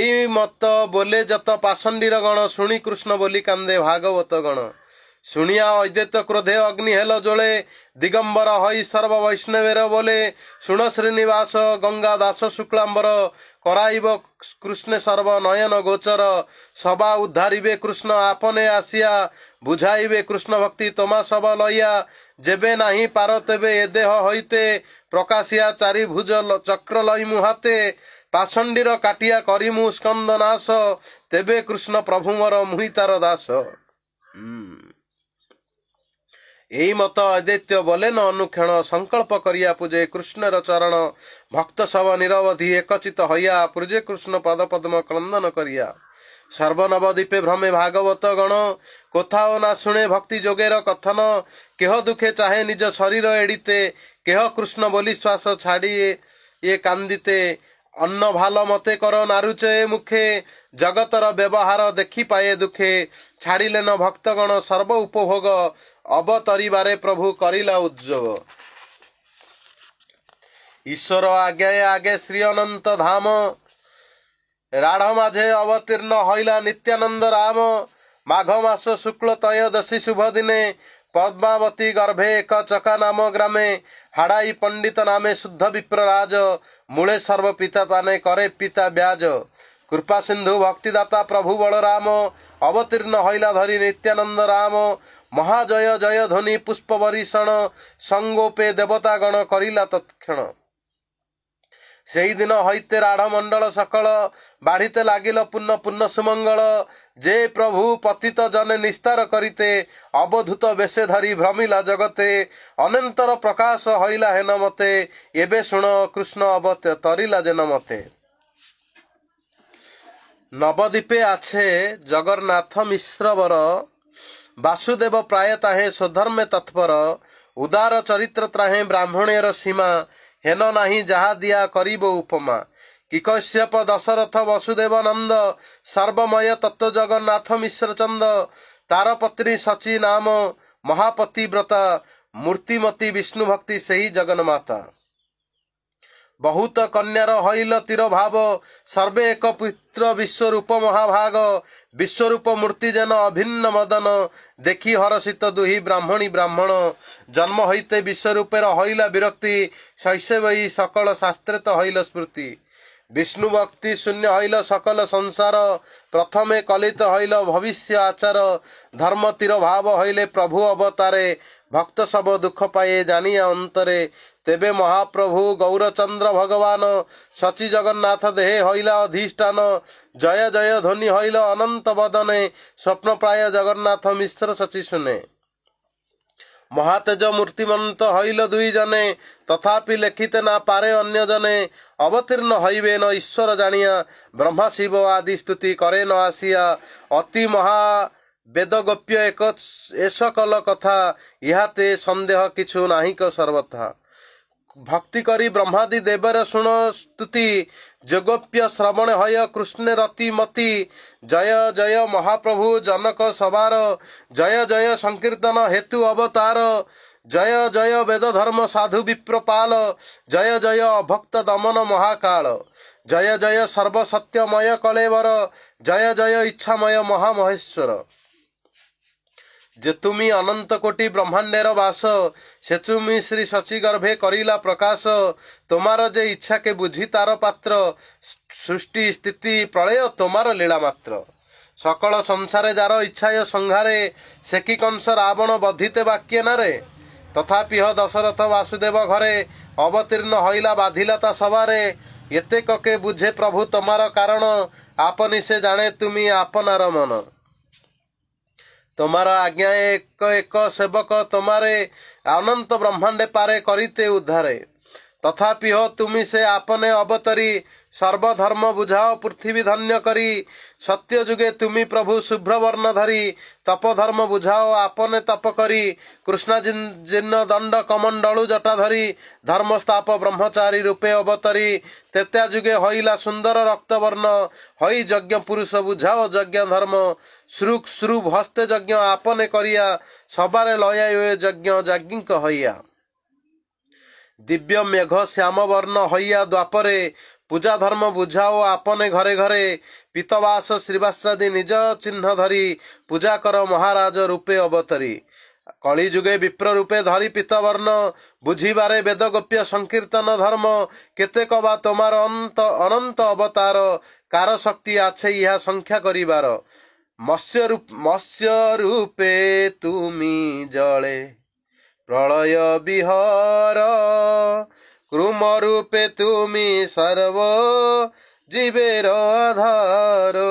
ଏଇ ମତ ବୋଲେ ଯତ ପାସଣ୍ଡିର ଗଣ ଶୁଣି କୃଷ୍ଣ ବୋଲି କାନ୍ଦେ ଭାଗବତ ଗଣ ଶୁଣିଆ ଐଦେତ କ୍ରୋଧେ ଅଗ୍ନି ହେଲ ଜୋଳେ ଦିଗମ୍ବର ହଇ ସର୍ବ ବୈଷ୍ଣବେର ବୋଲେ ଶୁଣ ଶ୍ରୀନିବାସ ଗଙ୍ଗା ଦାସ ଶୁକ୍ଳାମ୍ବର କରାଇବ କୃଷ୍ଣ ସର୍ବ ନୟନ ଗୋଚର ସଭା ଉଦ୍ଧାରିବେ କୃଷ୍ଣ ଆପନେ ଆସିଆ ବୁଝାଇବେ କୃଷ୍ଣ ଭକ୍ତି ତୋମା ସବ ଲୟା ଯେବେ ନାହିଁ ପାର ତେବେ ଏ ଦେହ ହୋଇତେ ପ୍ରକାଶିଆ ଚାରି ଭୁଜ ଚକ୍ର ଲଇମୁ ହାତେ ପାଷଣ୍ଡିର କାଟିଆ କରିମୁ ସ୍କନ୍ଦ ନାଶ ତେବେ କୃଷ୍ଣ ପ୍ରଭୁ ମୋର ମୁହିଁ ତାର ଦାସ ଏଇ ମତ ଆଦିତ୍ୟ ବୋଲେନ ଅନୁକ୍ଷଣ ସଂକଳ୍ପ କରିବା ପୂଜେ କୃଷ୍ଣର ଚରଣ ଭକ୍ତ ସବ ନିରବଧି ଏକଚିତ ହୟା ପୂଜେ କୃଷ୍ଣ ପଦ ପଦ୍ମ କ୍ରନ୍ଦନ କରିବା ସର୍ବନବ ଦୀପେ ଭ୍ରମେ ଭାଗବତ ଗଣ ଓ ନା ଶୁଣେ ଭକ୍ତି ଯୋଗେର କଥନ କେହ ଦୁଃଖେ ଚାହେଁ ନିଜ ଶରୀର ଏଡ଼ିତେ କେହ କୃଷ୍ଣ ବୋଲି ଶ୍ୱାସ ଛାଡ଼ି ଇଏ କାନ୍ଦିତେ ଅନ୍ନ ଭାଲ ମତେ କର ନାରୁଚେ ମୁଖେ ଜଗତର ବ୍ୟବହାର ଦେଖି ପାଏ ଦୁଃଖେ ଛାଡ଼ିଲେ ନ ଭକ୍ତ ଗଣ ସର୍ବ ଉପଭୋଗ ଅବତରିବାରେ ପ୍ରଭୁ କରିଲା ଉଦ୍ଯୋଗ ଈଶ୍ୱର ଆଗେ ଆଗେ ଶ୍ରୀ ଅନନ୍ତ ଧାମ ରାଢ଼ ମାଝେ ଅବତୀର୍ଣ୍ଣ ହଇଲା ନିତ୍ୟାନନ୍ଦ ରାମ ମାଘ ମାସ ଶୁକ୍ଳ ତୟୋଦଶୀ ଶୁଭ ଦିନେ ପଦ୍ମାବତୀ ଗର୍ଭେ ଏକ ଚକା ନାମ ଗ୍ରାମେ ହାଡ଼ାଇ ପଣ୍ଡିତ ନାମେ ଶୁଦ୍ଧ ବିପ୍ର ରାଜ ମୂଳେ ସର୍ବ ପିତା ତାନେ କରେ ପିତା ବ୍ୟାଜ କୃପା ସିନ୍ଧୁ ଭକ୍ତିଦାତା ପ୍ରଭୁ ବଳରାମ ଅବତୀର୍ଣ୍ଣ ହଇଲା ଧରି ନିତ୍ୟାନନ୍ଦ ରାମ ମହାଜୟ ଜୟ ଧ୍ୱନି ପୁଷ୍ପ ବରିଷଣ ସଙ୍ଗୋପେ ଦେବତାଗଣ କରିଲା ତତ୍କ୍ଷଣ ସେହିଦିନ ରାଢ଼ ମଣ୍ଡଳ ସକଳ ବାଢ଼ିତେ ଲାଗିଲ ପୂର୍ଣ୍ଣ ପୂର୍ଣ୍ଣ ସୁମଙ୍ଗଳ ଯେ ପ୍ରଭୁ ପତିତ ଜନେ ନିସ୍ତାର କରିତେ ଅବଧୂତ ବେଶେ ଧରି ଭ୍ରମିଲା ଜଗତେ ଅନନ୍ତର ପ୍ରକାଶ ହଇଲା ହେନ ମତେ ଏବେ ଶୁଣ କୃଷ୍ଣ ଅବ ତରିଲା ଯେନ ମତେ ନବଦୀପେ ଆଛେ ଜଗନ୍ନାଥ ମିଶ୍ରବର ବାସୁଦେବ ପ୍ରାୟ ତାହେଁ ସ୍ୱଧର୍ମେ ତତ୍ପର ଉଦାର ଚରିତ୍ର ତାହେଁ ବ୍ରାହ୍ମଣୀୟର ସୀମା ହେନ ନାହିଁ ଯାହା ଦିଆ କରିବ ଉପମା କି କଶ୍ୟପ ଦଶରଥ ବସୁଦେବ ନନ୍ଦ ସର୍ବମୟ ତତ୍ତ୍ୱ ଜଗନ୍ନାଥ ମିଶ୍ର ଚନ୍ଦ ତାର ପତ୍ନୀ ସଚୀ ନାମ ମହାପତି ବ୍ରତା ମୂର୍ତ୍ତିମତୀ ବିଷ୍ଣୁ ଭକ୍ତି ସେହି ଜଗନ୍ମାତା ବହୁତ କନ୍ୟାର ହଇଲ ତୀର ଭାବ ସର୍ବେ ଏକ ପିତ୍ର ବିଶ୍ୱରୂପ ମହାଭାଗ ବିଶ୍ୱରୂପ ମୂର୍ତ୍ତି ଯେନ ଅଭିନ୍ନ ମଦନ ଦେଖି ହରଷିତ ଦୁହି ବ୍ରାହ୍ମଣୀ ବ୍ରାହ୍ମଣ ଜନ୍ମ ହୋଇତେ ବିଶ୍ୱରୂପେର ହଇଲା ବିରକ୍ତି ଶୈଶବୀ ସକଳ ଶାସ୍ତ୍ରେ ତ ହଇଲ ସ୍ମୃତି ବିଷ୍ଣୁ ଭକ୍ତି ଶୂନ୍ୟ ହଇଲ ସକଳ ସଂସାର ପ୍ରଥମେ କଲିତ ହଇଲ ଭବିଷ୍ୟ ଆଚାର ଧର୍ମ ତୀର ଭାବ ହଇଲେ ପ୍ରଭୁ ଅବତାରେ ଭକ୍ତ ସବ ଦୁଃଖ ପାଏ ଜାଣିଆ ଅନ୍ତରେ ତେବେ ମହାପ୍ରଭୁ ଗୌରଚନ୍ଦ୍ର ଭଗବାନ ସଚି ଜଗନ୍ନାଥ ଦେହେ ହଇଲା ଅଧିଷ୍ଠାନ ଜୟ ଜୟ ଧ୍ୱନି ହଇଲ ଅନନ୍ତ ବଦନେ ସ୍ୱପ୍ନ ପ୍ରାୟ ଜଗନ୍ନାଥ ମିଶ୍ର ସଚି ଶୁନେ ମହାତେଜ ମୂର୍ତ୍ତିମନ୍ତ ହଇଲ ଦୁଇ ଜଣେ ତଥାପି ଲେଖିତେ ନା ପାରେ ଅନ୍ୟ ଜଣେ ଅବତୀର୍ଣ୍ଣ ହଇବେ ନ ଈଶ୍ୱର ଜାଣିଆ ବ୍ରହ୍ମା ଶିବ ଆଦି ସ୍ତୁତି କରେ ନ ଆସିଆ ଅତି ମହା ବେଦ ଗୋପ୍ୟ ଏକ ଏସକଲ କଥା ଏହାତେ ସନ୍ଦେହ କିଛି ନାହିଁ ସର୍ବଥା ଭକ୍ତି କରି ବ୍ରହ୍ମାଦି ଦେବର ଶୁଣ ସ୍ତୁତି ଯୋଗପ୍ୟ ଶ୍ରବଣ ହୟ କୃଷ୍ଣ ରତି ମତି ଜୟ ଜୟ ମହାପ୍ରଭୁ ଜନକ ସବାର ଜୟ ଜୟ ସଂକୀର୍ତ୍ତନ ହେତୁ ଅବତାର ଜୟ ଜୟ ବେଦ ଧର୍ମ ସାଧୁ ବିପ୍ରପାଲ ଜୟ ଜୟ ଅଭକ୍ତ ଦମନ ମହାକାଳ ଜୟ ଜୟ ସର୍ବସତ୍ୟମୟ କଳେବର ଜୟ ଜୟ ଇଚ୍ଛାମୟ ମହାମହେଶ୍ୱର ଯେ ତୁମି ଅନନ୍ତ କୋଟି ବ୍ରହ୍ମାଣ୍ଡର ବାସ ସେ ତୁମି ଶ୍ରୀ ଗର୍ଭେ କରିଲା ପ୍ରକାଶ ତୁମର ଯେ ଇଚ୍ଛା କେ ବୁଝି ତାର ପାତ୍ର ସୃଷ୍ଟି ସ୍ଥିତି ପ୍ରଳୟ ତୁମାର ଲୀଳା ମାତ୍ର ସକଳ ସଂସାରେ ଯାର ଇଚ୍ଛାୟ ସଂଘାରେ ସେକି କଂସ ରାବଣ ବଧିତେ ବାକ୍ୟ ନାରେ ତଥାପି ହ ଦଶରଥ ବାସୁଦେବ ଘରେ ଅବତୀର୍ଣ୍ଣ ହଇଲା ବାଧିଲା ତା ସଭାରେ ଏତେ କକେ ବୁଝେ ପ୍ରଭୁ ତୁମାର କାରଣ ଆପନି ସେ ଜାଣେ ତୁମି ଆପନାର ମନ ତୁମର ଆଜ୍ଞା ଏକ ଏକ ସେବକ ତୁମାରେ ଅନନ୍ତ ବ୍ରହ୍ମାଣ୍ଡେ ପାରେ କରିତେ ଉଦ୍ଧାରେ ତଥାପି ହୋ ତୁମି ସେ ଆପଣେ ଅବତରି ସର୍ବଧର୍ମ ବୁଝାଅ ପୃଥିବୀ ଧନ୍ୟ କରି ସତ୍ୟ ଯୁଗେ ତୁମି ପ୍ରଭୁ ଶୁଭ୍ରବର୍ଣ୍ଣ ଧରି ତପ ଧର୍ମ ବୁଝାଅ ଆପନେ ତପ କରି କୃଷ୍ଣ ଜିନ୍ନ ଦଣ୍ଡ କମଣ୍ଡଳୁ ଜଟା ଧରି ଧର୍ମସ୍ତାପ ବ୍ରହ୍ମଚାରୀ ରୂପେ ଅବତରି ତେତ୍ୟା ଯୁଗେ ହଇଲା ସୁନ୍ଦର ରକ୍ତବର୍ଣ୍ଣ ହଇ ଯଜ୍ଞ ପୁରୁଷ ବୁଝାଅ ଯଜ୍ଞ ଧର୍ମ ଶ୍ରୁଖ ଶ୍ରୁ ଭସ୍ତେ ଯଜ୍ଞ ଆପନେ କରିଆ ସବାରେ ଲୟ ଯଜ୍ଞ ଯାଜ୍ଞିଙ୍କ ହଇଆ ଦିବ୍ୟ ମେଘ ଶ୍ୟାମ ବର୍ଣ୍ଣ ହୋଇଆ ଦ୍ୱାପରେ ପୂଜା ଧର୍ମ ବୁଝାଓ ଆପଣ ଘରେ ଘରେ ପିତବାସ ଶ୍ରୀବାସାଦି ନିଜ ଚିହ୍ନ ଧରି ପୂଜା କର ମହାରାଜ ରୂପେ କଳି ଯୁଗେ ବିପ୍ର ରୂପେ ଧରି ପିତବର୍ଣ୍ଣ ବୁଝିବାରେ ବେଦ ଗୋପ୍ୟ ସଂକୀର୍ତ୍ତନ ଧର୍ମ କେତେକ ବା ତୁମାର ଅନନ୍ତ ଅବତାର କାର ଶକ୍ତି ଆଛେ ଏହା ସଂଖ୍ୟା କରିବାର ମତ୍ସ୍ୟ ମତ୍ସ୍ୟ ରୂପେ ତୁମି ଜଳେ ପ୍ରଳୟ ବିହର କୃମ ରୂପେ ତୁମି ସର୍ବ ଜୀବେର ଆଧାର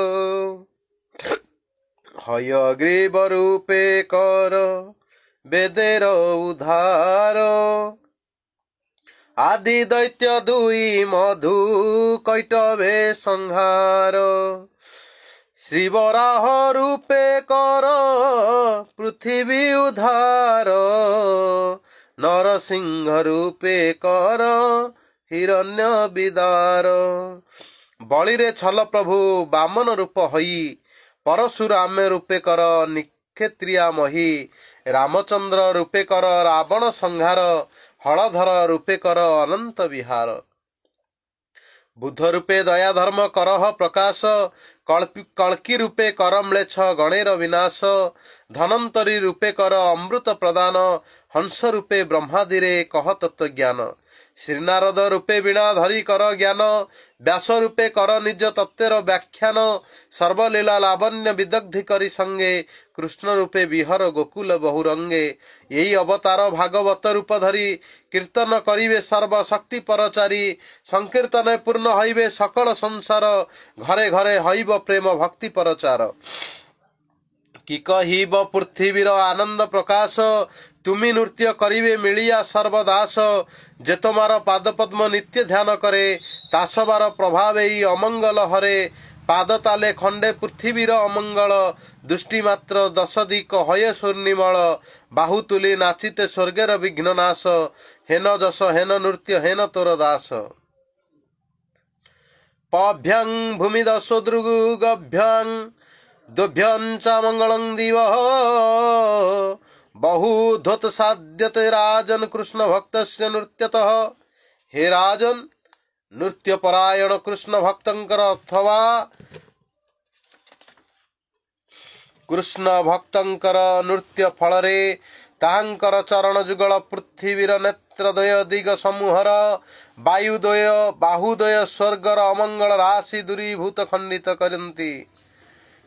ହୟ ଗ୍ରୀବ ରୂପେ କର ବେଦେର ଉଦ୍ଧାର ଆଦି ଦୈତ୍ୟ ଦୁଇ ମଧୁ କୈଟବେ ସଂହାର ଶିବରାହ ରୂପେ କର ପୃଥିବୀ ଉଦ୍ଧାର ନରସିଂହ ରୂପେ କର ହିରଣ୍ୟ ବିଦାର ବଳିରେ ଛଲ ପ୍ରଭୁ ବାମନ ରୂପ ହୋଇ ପରଶୁରାମେ ରୂପେ କର ନିକ୍ଷେତ୍ରିୟା ମହି ରାମଚନ୍ଦ୍ର ରୂପେ କର ରାବଣ ସଂହାର ହଳଧର ରୂପେ କର ଅନନ୍ତ ବିହାର ବୁଦ୍ଧ ରୂପେ ଦୟା ଧର୍ମ କରହ ପ୍ରକାଶ କଳ୍କି ରୂପେ କର ମ୍ଳେଚ୍ଛ ଗଣେର ବିନାଶ ଧନନ୍ତରୀ ରୂପେ କର ଅମୃତ ପ୍ରଦାନ ହଂସ ରୂପେ ବ୍ରହ୍ମାଦିରେ କହ ତତ୍ତ୍ଵ ଜ୍ଞାନ ଶ୍ରୀନାରଦ ରୂପେ ବୀଣା ଧରି କର ଜ୍ଞାନ ବ୍ୟାସ ରୂପେ କର ନିଜ ତତ୍ତ୍ୱର ବ୍ୟାଖ୍ୟାନ ସର୍ବଲୀଳା ଲାବଣ୍ୟ ବିଦଗ୍ଧି କରି ସଙ୍ଗେ କୃଷ୍ଣ ରୂପେ ବିହର ଗୋକୁଲ ବହୁ ରଙ୍ଗେ ଏହି ଅବତାର ଭାଗବତ ରୂପ ଧରି କୀର୍ତ୍ତନ କରିବେ ସର୍ବଶକ୍ତି ପରଚାରୀ ସଂକୀର୍ତ୍ତନ ପୂର୍ଣ୍ଣ ହୋଇବେ ସକଳ ସଂସାର ଘରେ ଘରେ ହଇବ ପ୍ରେମ ଭକ୍ତି ପରଚାର କି କହିବ ପୃଥିବୀର ଆନନ୍ଦ ପ୍ରକାଶ ତୁମି ନୃତ୍ୟ କରିବେ ମିଳିଆ ସର୍ବଦାସ ଯେ ତୁମାର ପାଦପଦ୍ମ ନିତ୍ୟ ଧ୍ୟାନ କରେ ତାସବାର ପ୍ରଭାବ ଏଇ ଅମଙ୍ଗଲ ହରେ ପାଦ ତାଲେ ଖଣ୍ଡେ ପୃଥିବୀର ଅମଙ୍ଗଳ ଦୃଷ୍ଟି ମାତ୍ର ଦଶ ଦି ହୟ ସ୍ୱର୍ଣ୍ଣିମଳ ବାହୁ ତୁଲି ନାଚିତେ ସ୍ୱର୍ଗର ବିଘ୍ନ ନାଶ ହେନ ଯଶ ହେନ ନୃତ୍ୟ ହେନ ତୋର ଦାସ ପଭ୍ୟଂ ଭୂମି ଦଶ ଦୃଗଭ୍ୟଂ ଦୁଭ୍ୟଞ୍ଚ ମଙ୍ଗଳଂ ଦିବ ବହୁ ଧୋତ ରାଜନ କୃଷ୍ଣ ଭକ୍ତ ନୃତ୍ୟତ ହେ ରାଜନ ନୃତ୍ୟ ପରାୟଣ କୃଷ୍ଣ ଭକ୍ତଙ୍କର ଅଥବା କୃଷ୍ଣ ଭକ୍ତଙ୍କର ନୃତ୍ୟ ଫଳରେ ତାହାଙ୍କର ଚରଣ ଯୁଗଳ ପୃଥିବୀର ନେତ୍ର ଦ୍ୱୟ ଦିଗ ସମୂହର ବାୟୁଦ୍ୱୟ ବାହୁଦ୍ୱୟ ସ୍ୱର୍ଗର ଅମଙ୍ଗଳ ରାଶି ଦୂରୀଭୂତ ଖଣ୍ଡିତ କରନ୍ତି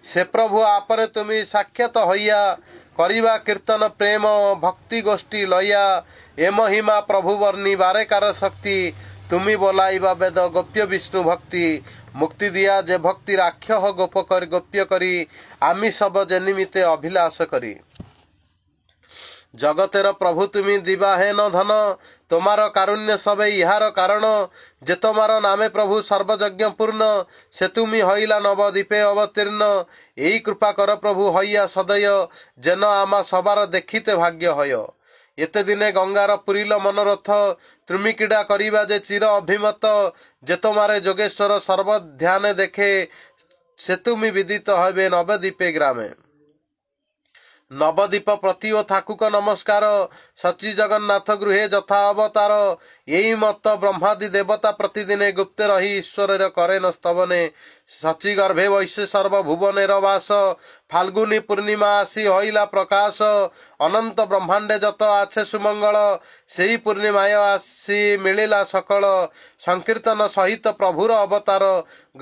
ସେ ପ୍ରଭୁ ଆପରେ ତୁମେ ସାକ୍ଷାତ ହୋଇୟା କରିବା କୀର୍ତ୍ତନ ପ୍ରେମ ଭକ୍ତି ଗୋଷ୍ଠୀ ଲୟା ଏ ମହିମା ପ୍ରଭୁ ବର୍ଣ୍ଣି ବାରେକାର ଶକ୍ତି ତୁମି ବୋଲାଇବା ବେଦ ଗୋପ୍ୟ ବିଷ୍ଣୁ ଭକ୍ତି ମୁକ୍ତି ଦିଆ ଯେ ଭକ୍ତି ରାକ୍ଷ ଗୋପ କରି ଗୋପ୍ୟ କରି ଆମି ସବ ଯେ ନିମିତ୍ତେ ଅଭିଳାଷ କରି ଜଗତର ପ୍ରଭୁ ତୁମି ଦିବା ନ ଧନ ତୁମାର କାରୁଣ୍ୟ ସବେ ଏହାର କାରଣ ଯେ ତୁମାର ନାମେ ପ୍ରଭୁ ସର୍ବଯଜ୍ଞ ପୂର୍ଣ୍ଣ ସେ ତୁମି ହଇଲା ନବ ଦୀପେ ଅବତୀର୍ଣ୍ଣ ଏଇ କୃପା କର ପ୍ରଭୁ ହଇଆ ସଦୟ ଯେନ ଆମ ସବାର ଦେଖିତେ ଭାଗ୍ୟ ହୟ ଏତେ ଦିନେ ଗଙ୍ଗାର ପୁରୀଲ ମନୋରଥ ତୃମି କ୍ରୀଡ଼ା କରିବା ଯେ ଚିର ଅଭିମତ ଯେ ତୁମାରେ ଯୋଗେଶ୍ୱର ଧ୍ୟାନ ଦେଖେ ସେତୁମି ବିଦିତ ହେବେ ନବଦୀପେ ଗ୍ରାମେ ନବଦୀପ ପ୍ରତି ଓ ଥାକୁକ ନମସ୍କାର ସଚି ଜଗନ୍ନାଥ ଗୃହେ ଯଥା ଅବତାର ଏଇ ମତ ବ୍ରହ୍ମାଦି ଦେବତା ପ୍ରତିଦିନେ ଗୁପ୍ତେ ରହି ଈଶ୍ୱରର କରେ ନ ସ୍ତବନେ ସଚି ଗର୍ଭେ ବୈଶ୍ୟ ଭୁବନେର ବାସ ଫାଲ୍ଗୁନି ପୂର୍ଣ୍ଣିମା ଆସି ହଇଲା ପ୍ରକାଶ ଅନନ୍ତ ବ୍ରହ୍ମାଣ୍ଡେ ଯତ ଆଛେ ସୁମଙ୍ଗଳ ସେହି ପୂର୍ଣ୍ଣିମାୟ ଆସି ମିଳିଲା ସକଳ ସଂକୀର୍ତ୍ତନ ସହିତ ପ୍ରଭୁର ଅବତାର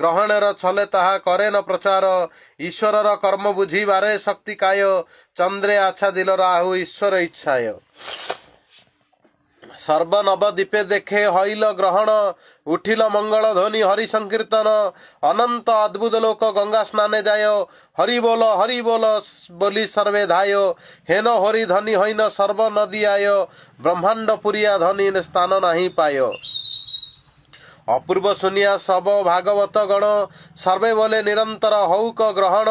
ଗ୍ରହଣର ଛଲେ ତାହା କରେ ନ ପ୍ରଚାର ଈଶ୍ୱରର କର୍ମ ବୁଝିବାରେ କାୟ ଚନ୍ଦ୍ରେ ଆଚ୍ଛା ଦିଲ ରାହୁ ଈଶ୍ୱର ଇଚ୍ଛାୟ ଦୀପେ ଦେଖେ ହଇଲ ଗ୍ରହଣ ଉଠିଲ ମଙ୍ଗଳ ଧ୍ୱନି ହରି ସଂକୀର୍ତ୍ତନ ଅନନ୍ତ ଅଦ୍ଭୁତ ଲୋକ ଗଙ୍ଗା ସ୍ନାନେ ଯାୟ ହରି ବୋଲ ହରି ବୋଲ ବୋଲି ସର୍ବେ ଧାୟ ହେନ ହରି ଧନୀ ହୈନ ସର୍ବ ନଦୀ ଆୟ ବ୍ରହ୍ମାଣ୍ଡ ପୁରିଆ ଧନୀ ସ୍ଥାନ ନାହିଁ ପାୟ ଅପୂର୍ବ ସୁନିଆ ସବ ଭାଗବତ ଗଣ ସର୍ବେ ବୋଲେ ନିରନ୍ତର ହଉକ ଗ୍ରହଣ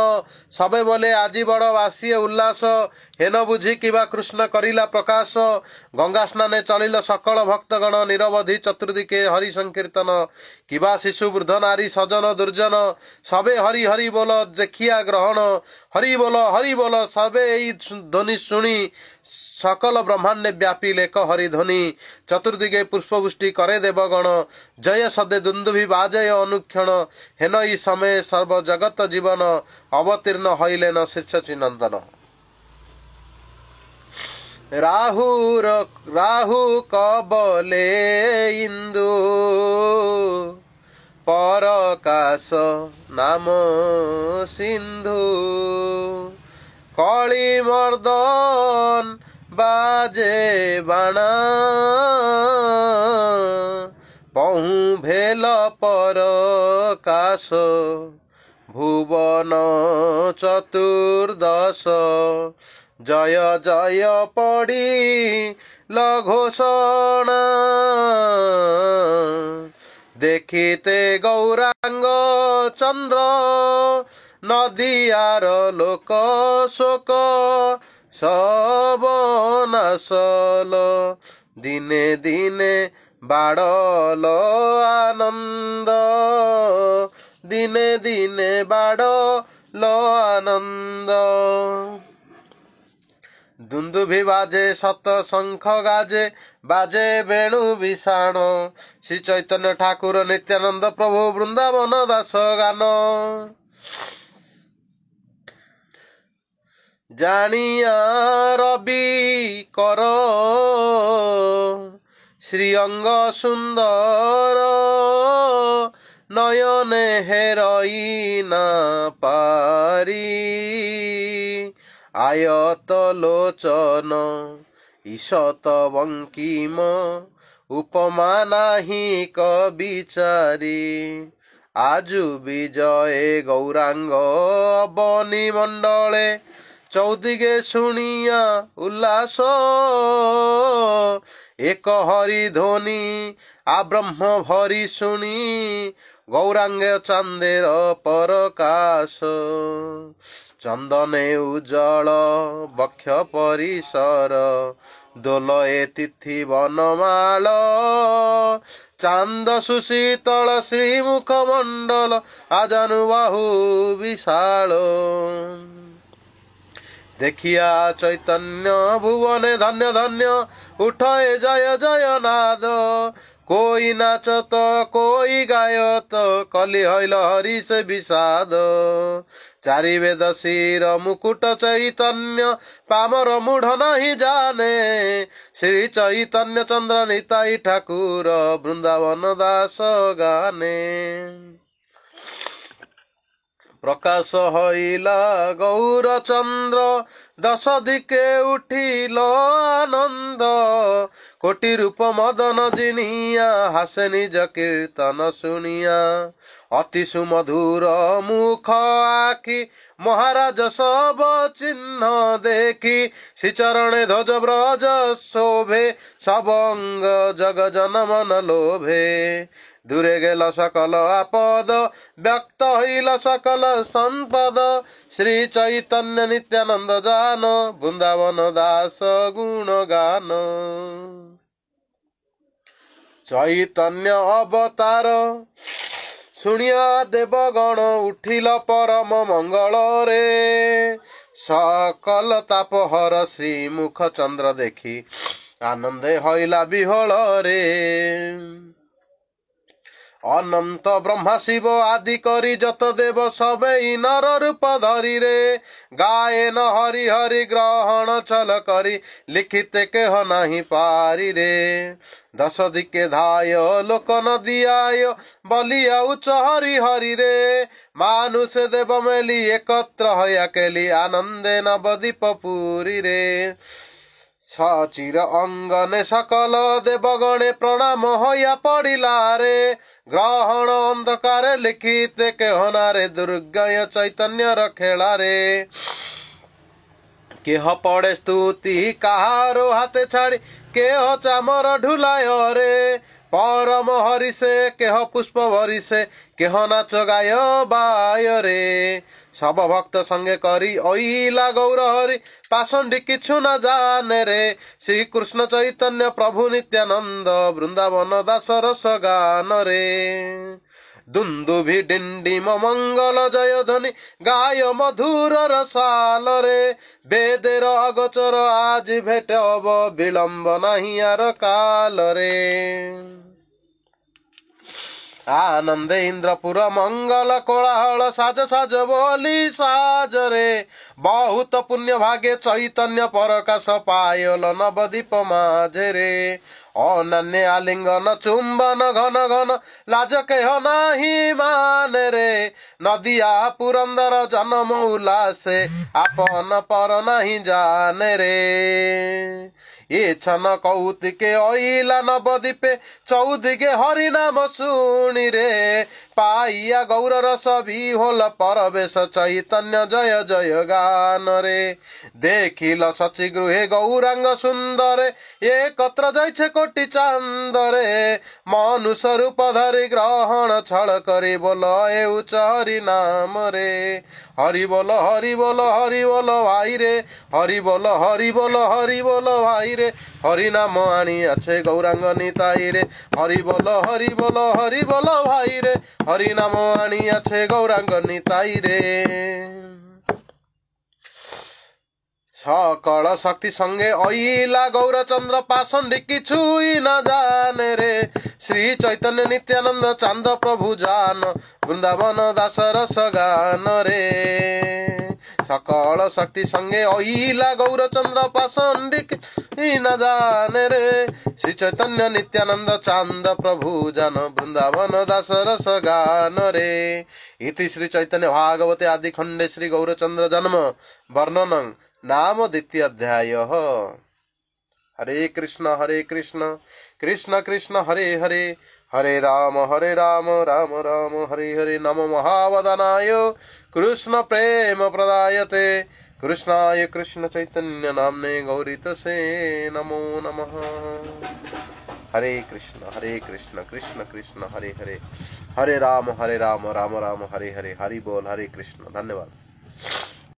ସବେ ବୋଲେ ଆଜି ବଡ଼ ବାସିଏ ଉଲ୍ଲାସ ହେନ ବୁଝି କିବା କୃଷ୍ଣ କରିଲା ପ୍ରକାଶ ଗଙ୍ଗା ସ୍ନାନେ ଚଳିଲ ସକଳ ଭକ୍ତଗଣ ନିରବଧି ଚତୁର୍ଦ୍ଦିକେ ହରି ସଂକୀର୍ତ୍ତନ କିବା ଶିଶୁ ବୃଦ୍ଧ ନାରୀ ସଜନ ଦୁର୍ଜନ ସବେ ହରି ହରି ବୋଲ ଦେଖିଆ ଗ୍ରହଣ ହରି ବୋଲ ହରି ବୋଲ ସବେ ଏଇ ଧ୍ୱନି ଶୁଣି ସକଲ ବ୍ରହ୍ମାଣ୍ଡେ ବ୍ୟାପି ଲେଖ ହରିଧ୍ୱନି ଚତୁର୍ଦିଗେ ପୁଷ୍ପବୃଷ୍ଟି କରେ ଦେବଗଣ ଜୟ ସଦେ ଦୁନ୍ଦୁଭି ବା ଜୟ ଅନୁକ୍ଷଣ ହେନ ଇ ସମୟ ଜଗତ ଜୀବନ ଅବତୀର୍ଣ୍ଣ ହୋଇଲେ ନ ଶେଷ ନନ୍ଦନ ରାହୁ ରାହୁ କବଲେ ଇନ୍ଦୁ ପରକାଶ ନାମ ସିନ୍ଧୁ কলি মর্দন বাজে বাণা পহু ভেল পর কাশ ভুবন চতুর্দশ জয় জয় পড়ি লঘোষণ দেখিতে গৌরাঙ্গ চন্দ্র ନଦିଆର ଲୋକ ଶୋକ ସବ ନାସଲ ଦିନେ ଦିନେ ବାଡ଼ ଆନନ୍ଦ ଦିନେ ଦିନେ ବାଡ଼ଲ ଆନନ୍ଦ ଦୁନ୍ଦୁଭି ବାଜେ ସତ ଶଙ୍ଖ ଗାଜେ ବାଜେ ବେଣୁ ବିଷାଣ ଶ୍ରୀ ଚୈତନ୍ୟ ଠାକୁର ନିତ୍ୟାନନ୍ଦ ପ୍ରଭୁ ବୃନ୍ଦାବନ ଦାସ ଗାନ জানিয়া রবি কর শ্রীঅঙ্গ সুন্দর নয়নে হেরই না পারি আয়ত লোচন ঈশত বঙ্কিম উপমা নাহি কবিচারি আজু বিজয়ে গৌরাঙ্গ বনি মণ্ডলে ଚୌଦିକେ ଶୁଣିଆ ଉଲ୍ଲାସ ଏକ ହରିଧ୍ୱନି ଆ ବ୍ରହ୍ମ ଭରି ଶୁଣି ଗୌରାଙ୍ଗ ଚାନ୍ଦେର ପରକାଶ ଚନ୍ଦନେ ଉଜ୍ଜଳ ବକ୍ଷ ପରିସର ଦୋଲ ଏ ତିଥି ବନମାଳ ଚାନ୍ଦ ସୁଶୀତଳ ଶ୍ରୀମୁଖ ମଣ୍ଡଳ ଆଜାନୁ ବାହୁ ବିଶାଳ ଦେଖିଆ ଚୈତନ୍ୟ ଭୁବନେ ଧନ୍ୟ ଧନ୍ୟ ଉଠଏ ଜୟ ଜୟ ନାଦ କୋଇ ନାଚ ତ କୋଇ ଗାୟ ତ କଲି ହଇଲ ହରି ସେ ବିଷାଦ ଚାରିବେଦଶୀର ମୁକୁଟ ଚୈତନ୍ୟ ପାମର ମୁଢ ନାହିଁ ଜାନେ ଶ୍ରୀ ଚୈତନ୍ୟ ଚନ୍ଦ୍ର ନିତାଇ ଠାକୁର ବୃନ୍ଦାବନ ଦାସ ଗାନେ ପ୍ରକାଶ ହୋଇଲା ଗୌରଚନ୍ଦ୍ର ଦଶ ଦିକେ ଉଠିଲ ଆନନ୍ଦ କୋଟି ରୂପ ମଦନ ଜିନିଆ ହାସେ ନିଜ କୀର୍ତ୍ତନ ଶୁଣିଆ ଅତି ସୁମଧୁର ମୁଖ ଆଖି ମହାରାଜ ସବ ଚିହ୍ନ ଦେଖି ଶ୍ରୀଚରଣେ ଧ୍ୱଜ ବ୍ରଜ ଶୋଭେ ସବଙ୍ଗ ଜଗ ଜନମନ ଲୋଭେ ଦୂରେ ଗେଲ ସକଲ ଆପଦ ବ୍ୟକ୍ତ ହୋଇଲ ସକଲ ସମ୍ପଦ ଶ୍ରୀ ଚୈତନ୍ୟ ନିତ୍ୟାନନ୍ଦ ଜାନ ବୃନ୍ଦାବନ ଦାସ ଗୁଣ ଗାନ ଚୈତନ୍ୟ ଅବତାର ଶୁଣିଆ ଦେବଗଣ ଉଠିଲ ପରମ ମଙ୍ଗଳରେ ସକଲ ତାପହର ଶ୍ରୀମୁଖ ଚନ୍ଦ୍ର ଦେଖି ଆନନ୍ଦେ ହଇଲା ବିହଳରେ ଅନନ୍ତ ବ୍ରହ୍ମା ଶିବ ଆଦି କରି ଯତ ଦେବ ସବେ ଇନର ରୂପ ଧରିରେ ଗାୟନ ହରି ହରି ଗ୍ରହଣ ଛଲ କରି ଲିଖିତେ କେହ ନାହିଁ ପାରିରେ ଦଶ ଦିକେ ଧାୟ ଲୋକ ନ ଦିଆୟ ବୋଲି ଆଉ ଚହରି ହରିରେ ମାନୁଷ ଦେବ ମେଲି ଏକତ୍ର ହୟା କେଲି ଆନନ୍ଦେ ନବ ଦୀପ ପୁରୀରେ ସଚିର ଅଙ୍ଗନେ ସକଲ ଦେବଗଣେ ପ୍ରଣାମ ହୋଇଆ ପଡ଼ିଲା ରେ ଗ୍ରହଣ ଅନ୍ଧକାର ଲିଖିତେ କେହନାରେ ଦୁର୍ଗୟ ଚୈତନ୍ୟର ଖେଳାରେ କେହ ପଡ଼େ ସ୍ତୁତି କାହାର ହାତେ ଛାଡ଼ି କେହ ଚାମର ଢୁଲାୟରେ ପରମ ହରିଷେ କେହ ପୁଷ୍ପ ଭରିସେ କେହ ନାଚ ଗାୟ ବାୟରେ ସବ ଭକ୍ତ ସଙ୍ଗେ କରି ଅଇଲା ଗୌର ହରି ପାସଣ୍ଡି କିଛୁ ନ ଜାନେ ରେ ଶ୍ରୀକୃଷ୍ଣ ଚୈତନ୍ୟ ପ୍ରଭୁ ନିତ୍ୟାନନ୍ଦ ବୃନ୍ଦାବନ ଦାସର ସଗାନରେ ଦୁନ୍ଦୁଭି ଡିଣ୍ଡିମ ମଙ୍ଗଲ ଜୟ ଜୟଧ୍ୱନି ଗାୟ ମଧୁରର ସାଲରେ ବେଦର ଅଗଚର ଆଜି ଭେଟ ହବ ବିଳମ୍ବ ନାହିଁ ଆର କାଲରେ ଆନନ୍ଦ ଇନ୍ଦ୍ରପୁର ମଙ୍ଗଲ କୋଳାହଳ ସାଜ ସାଜ ବୋଲି ସାଜରେ ବହୁତ ପୁଣ୍ୟ ଭାଗେ ଚୈତନ୍ୟ ପରକାଶ ପାୟଲ ନବଦୀପ ମାଝରେ ଅନନ୍ୟ ଆଲିଙ୍ଗନ ଚୁମ୍ବନ ଘନ ଘନ ଲାଜ କେହ ନାହିଁ ମାନରେ ନଦିଆ ପୁରନ୍ଦର ଜନମ ଉଲ୍ଲାସେ ଆପନ ପର ନାହିଁ ଜାନରେ ଏ ଛନ କୌତିକେ ଅଇଲା ନବଦୀପେ ଚୌଦିକେ ହରିନାମ ଶୁଣିରେ ପାଇଆ ଗୌର ରସ ବି ହୋଲ ପରବେଶ ଚୈତନ୍ୟ ଜୟ ଜୟ ଗାନରେ ଦେଖିଲ ସଚି ଗୃହେ ଗୌରାଙ୍ଗ ସୁନ୍ଦର ଏକତ୍ର ଯାଇଛେ କୋଟି ଚାନ୍ଦରେ ମନୁଷ୍ୟ ରୂପ ଧରି ଗ୍ରହଣ ଛଳ କରି ବୋଲ ଏଉଚ ହରି ନାମରେ ହରି ବୋଲ ହରି ବୋଲ ହରି ବୋଲ ଭାଇରେ ହରି ବୋଲ ହରି ବୋଲ ହରି ବୋଲ ଭାଇରେ ହରି ନାମ ଆଣି ଅଛେ ଗୌରାଙ୍ଗ ନିତାଇରେ ହରି ବୋଲ ହରି ବୋଲ ହରି ବୋଲ ଭାଇରେ হরি নাম আছে গৌরাঙ্গ নিতাইরে সকল শক্তি সঙ্গে অইলা গৌরচন্দ্র পাশণ্ডি কিছুই না জানে রে শ্রী চৈতন্য নিত্যানন্দ চান্দ প্রভু জান বৃন্দাবন দাস রস গান রে ସକଳ ଶକ୍ତି ସଙ୍ଗେ ଅଇଲା ଗୌରଚନ୍ଦ୍ର ପାସନ୍ଦିକାନେ ରେ ଶ୍ରୀ ଚୈତନ୍ୟ ନିତ୍ୟାନନ୍ଦ ଚାନ୍ଦ ପ୍ରଭୁ ଜନ ବୃନ୍ଦାବନ ଦାସ ରସ ଗାନରେ ଇତି ଶ୍ରୀ ଚୈତନ୍ୟ ଭାଗବତୀ ଆଦି ଖଣ୍ଡେ ଶ୍ରୀ ଗୌରଚନ୍ଦ୍ର ଜନ୍ମ ବର୍ଣ୍ଣନ ନାମ ଦ୍ୱିତୀୟ ଅଧ୍ୟାୟ ହରେ କୃଷ୍ଣ ହରେ କୃଷ୍ଣ କୃଷ୍ଣ କୃଷ୍ଣ ହରେ ହରେ ହରେ ରାମ ହରେ ରାମ ରାମ ରାମ ହରେ ହରେ ନମ ମହାବଦନାୟ कृष्ण प्रेम प्रदायते कृष्णाय कृष्ण चैतन्य नामने गौरीत तसे नमो नमः हरे कृष्ण हरे कृष्ण कृष्ण कृष्ण हरे हरे हरे राम हरे राम राम राम हरे हरे हरि बोल हरे कृष्ण धन्यवाद